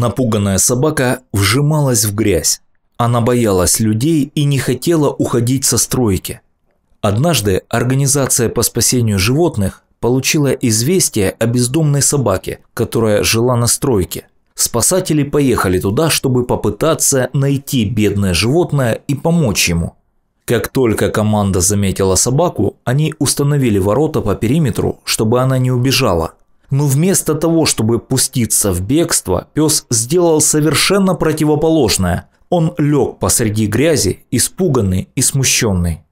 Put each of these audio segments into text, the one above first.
Напуганная собака вжималась в грязь. Она боялась людей и не хотела уходить со стройки. Однажды организация по спасению животных получила известие о бездомной собаке, которая жила на стройке. Спасатели поехали туда, чтобы попытаться найти бедное животное и помочь ему. Как только команда заметила собаку, они установили ворота по периметру, чтобы она не убежала. Но вместо того, чтобы пуститься в бегство, пес сделал совершенно противоположное. Он лег посреди грязи, испуганный и смущенный.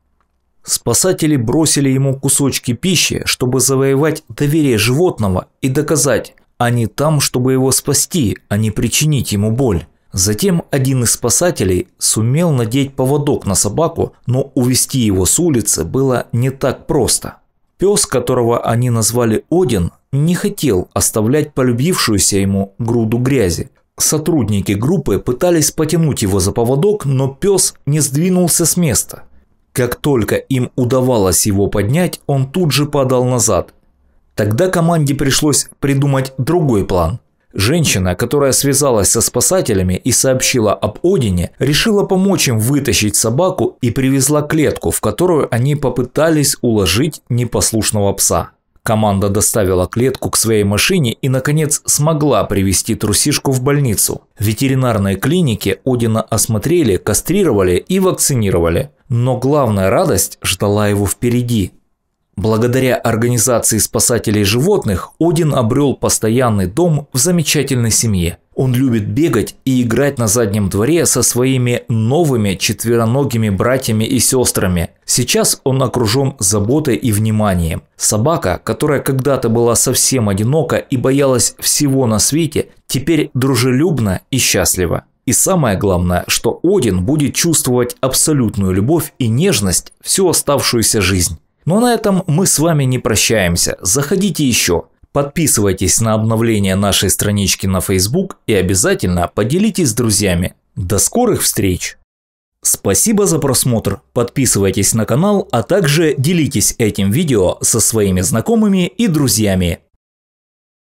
Спасатели бросили ему кусочки пищи, чтобы завоевать доверие животного и доказать, они там, чтобы его спасти, а не причинить ему боль. Затем один из спасателей сумел надеть поводок на собаку, но увести его с улицы было не так просто. Пес, которого они назвали Один, не хотел оставлять полюбившуюся ему груду грязи. Сотрудники группы пытались потянуть его за поводок, но пес не сдвинулся с места. Как только им удавалось его поднять, он тут же падал назад. Тогда команде пришлось придумать другой план. Женщина, которая связалась со спасателями и сообщила об Одине, решила помочь им вытащить собаку и привезла клетку, в которую они попытались уложить непослушного пса. Команда доставила клетку к своей машине и, наконец, смогла привести трусишку в больницу. В ветеринарной клинике Одина осмотрели, кастрировали и вакцинировали. Но главная радость ждала его впереди. Благодаря организации спасателей животных Один обрел постоянный дом в замечательной семье. Он любит бегать и играть на заднем дворе со своими новыми четвероногими братьями и сестрами. Сейчас он окружен заботой и вниманием. Собака, которая когда-то была совсем одинока и боялась всего на свете, теперь дружелюбна и счастлива. И самое главное, что Один будет чувствовать абсолютную любовь и нежность всю оставшуюся жизнь. Но на этом мы с вами не прощаемся. Заходите еще. Подписывайтесь на обновление нашей странички на Facebook и обязательно поделитесь с друзьями. До скорых встреч! Спасибо за просмотр, подписывайтесь на канал, а также делитесь этим видео со своими знакомыми и друзьями.